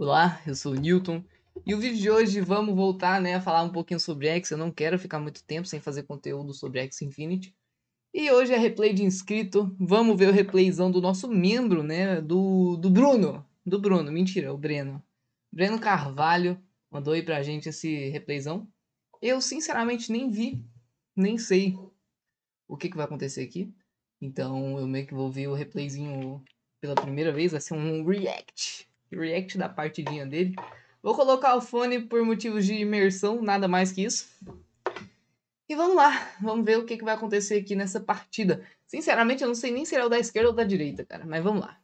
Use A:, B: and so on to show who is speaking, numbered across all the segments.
A: Olá, eu sou o Newton e o vídeo de hoje vamos voltar né, a falar um pouquinho sobre X. Eu não quero ficar muito tempo sem fazer conteúdo sobre X Infinity. E hoje é replay de inscrito. Vamos ver o replayzão do nosso membro, né? Do, do Bruno. Do Bruno, mentira, o Breno. Breno Carvalho mandou aí pra gente esse replayzão. Eu sinceramente nem vi, nem sei o que, que vai acontecer aqui. Então eu meio que vou ver o replayzinho pela primeira vez. Vai ser um react react da partidinha dele. Vou colocar o fone por motivos de imersão, nada mais que isso. E vamos lá, vamos ver o que, que vai acontecer aqui nessa partida. Sinceramente, eu não sei nem se é o da esquerda ou da direita, cara, mas vamos lá.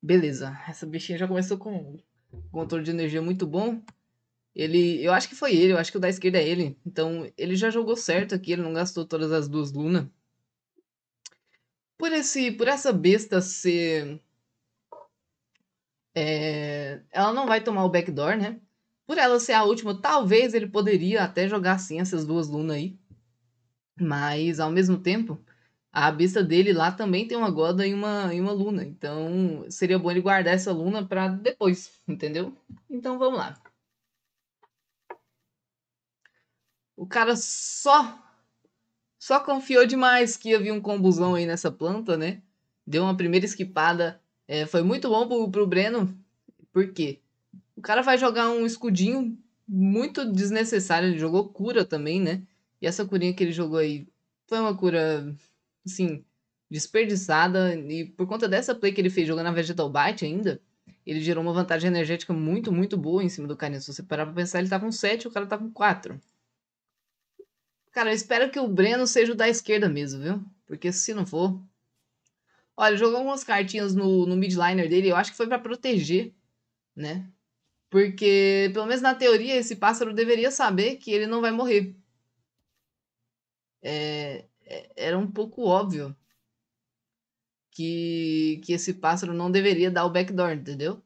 A: Beleza, essa bichinha já começou com um controle de energia muito bom. Ele, eu acho que foi ele, eu acho que o da esquerda é ele. Então, ele já jogou certo aqui, ele não gastou todas as duas Luna. Por esse, por essa besta ser é... Ela não vai tomar o backdoor, né? Por ela ser a última, talvez ele poderia até jogar sim essas duas lunas aí. Mas, ao mesmo tempo, a besta dele lá também tem uma Goda e uma, e uma Luna. Então, seria bom ele guardar essa Luna para depois, entendeu? Então, vamos lá. O cara só só confiou demais que havia um combuzão aí nessa planta, né? Deu uma primeira esquipada é, foi muito bom pro, pro Breno, porque o cara vai jogar um escudinho muito desnecessário. Ele jogou cura também, né? E essa curinha que ele jogou aí foi uma cura, assim, desperdiçada. E por conta dessa play que ele fez jogando a Vegetal Bite ainda, ele gerou uma vantagem energética muito, muito boa em cima do Kanin. Se você parar pra pensar, ele tá com 7 o cara tá com 4. Cara, eu espero que o Breno seja o da esquerda mesmo, viu? Porque se não for, Olha, jogou algumas cartinhas no, no midliner dele, eu acho que foi para proteger, né? Porque, pelo menos na teoria, esse pássaro deveria saber que ele não vai morrer. É, é, era um pouco óbvio que, que esse pássaro não deveria dar o backdoor, entendeu?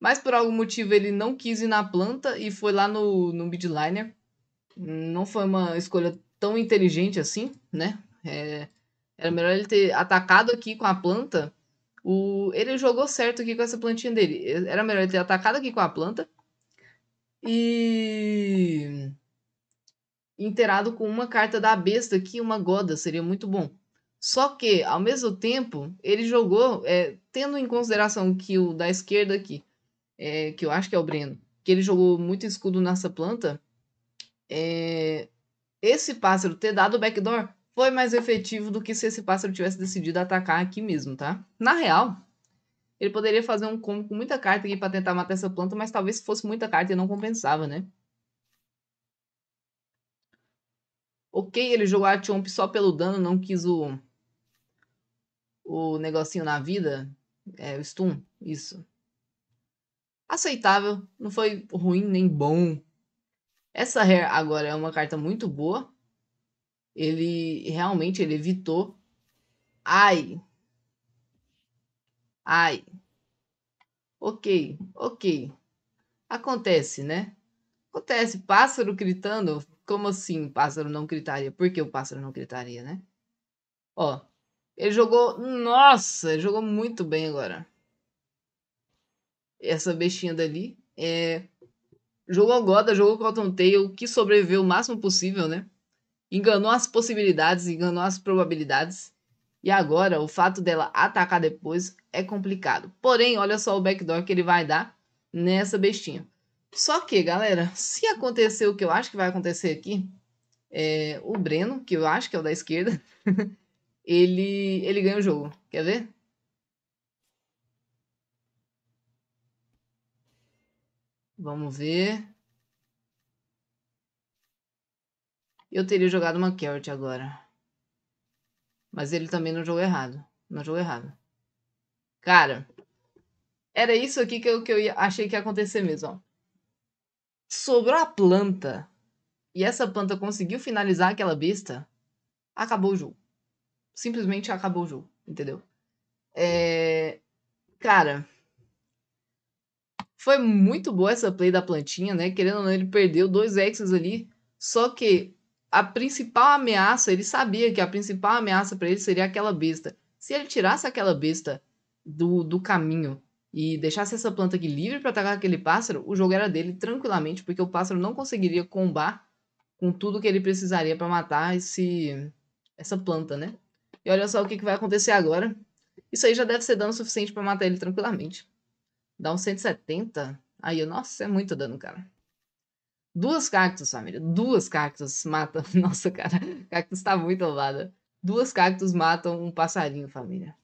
A: Mas por algum motivo ele não quis ir na planta e foi lá no, no midliner. Não foi uma escolha tão inteligente assim, né? É, era melhor ele ter atacado aqui com a planta. O... Ele jogou certo aqui com essa plantinha dele. Era melhor ele ter atacado aqui com a planta. E. Interado com uma carta da besta aqui, uma goda, seria muito bom. Só que, ao mesmo tempo, ele jogou, é, tendo em consideração que o da esquerda aqui, é, que eu acho que é o Breno, que ele jogou muito escudo nessa planta, é, esse pássaro ter dado o backdoor foi mais efetivo do que se esse pássaro tivesse decidido atacar aqui mesmo, tá? Na real, ele poderia fazer um combo com muita carta aqui para tentar matar essa planta, mas talvez se fosse muita carta e não compensava, né? Ok, ele jogou a Chomp só pelo dano, não quis o o negocinho na vida, é, o stun, isso. Aceitável, não foi ruim nem bom. Essa Rare agora é uma carta muito boa, ele realmente ele evitou. Ai. Ai. Ok, ok. Acontece, né? Acontece. Pássaro gritando. Como assim pássaro não gritaria? Por que o pássaro não gritaria, né? Ó. Ele jogou. Nossa, ele jogou muito bem agora. Essa bestinha dali. É, jogou Goda, jogou Cotton Tail, que sobreviveu o máximo possível, né? enganou as possibilidades, enganou as probabilidades. E agora, o fato dela atacar depois é complicado. Porém, olha só o backdoor que ele vai dar nessa bestinha. Só que, galera, se acontecer o que eu acho que vai acontecer aqui, é, o Breno, que eu acho que é o da esquerda, ele, ele ganha o jogo. Quer ver? Vamos ver. Eu teria jogado uma Carrot agora. Mas ele também não jogou errado. Não jogou errado. Cara, era isso aqui que eu, que eu achei que ia acontecer mesmo. Sobrou a planta. E essa planta conseguiu finalizar aquela besta. Acabou o jogo. Simplesmente acabou o jogo. Entendeu? É... Cara. Foi muito boa essa play da plantinha, né? Querendo ou não, ele perdeu dois Xs ali. Só que a principal ameaça, ele sabia que a principal ameaça para ele seria aquela besta. Se ele tirasse aquela besta do, do caminho e deixasse essa planta aqui livre para atacar aquele pássaro, o jogo era dele tranquilamente, porque o pássaro não conseguiria combar com tudo que ele precisaria para matar esse essa planta, né? E olha só o que, que vai acontecer agora. Isso aí já deve ser dano suficiente para matar ele tranquilamente. Dá uns 170. Aí, nossa, é muito dano, cara. Duas cactos, família. Duas cactos matam. Nossa, cara, Cactus tá muito elevada. Duas cactos matam um passarinho, família.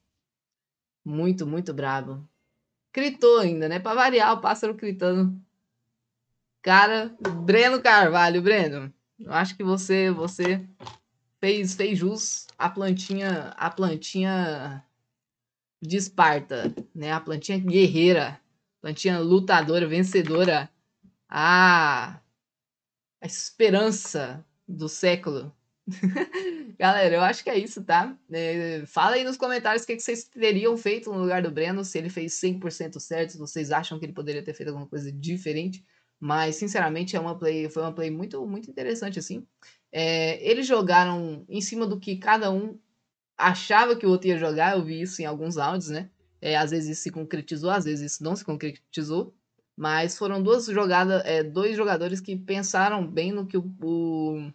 A: Muito, muito brabo. Critou ainda, né? Pra variar, o pássaro gritando Cara, Breno Carvalho, Breno. Eu acho que você você fez, fez jus à plantinha, a plantinha de Esparta, né? A plantinha guerreira, plantinha lutadora, vencedora. Ah, a esperança do século. Galera, eu acho que é isso, tá? É, fala aí nos comentários o que, que vocês teriam feito no lugar do Breno, se ele fez 100% certo, se vocês acham que ele poderia ter feito alguma coisa diferente. Mas, sinceramente, é uma play, foi uma play muito, muito interessante, assim. É, eles jogaram em cima do que cada um achava que o outro ia jogar, eu vi isso em alguns áudios, né? É, às vezes isso se concretizou, às vezes isso não se concretizou. Mas foram duas jogadas, é, dois jogadores que pensaram bem no que o, o,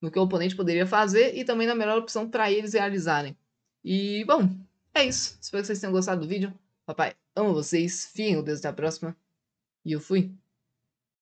A: no que o oponente poderia fazer e também na melhor opção para eles realizarem. E, bom, é isso. Espero que vocês tenham gostado do vídeo. Papai, amo vocês. Fiquem com Deus até a próxima. E eu fui.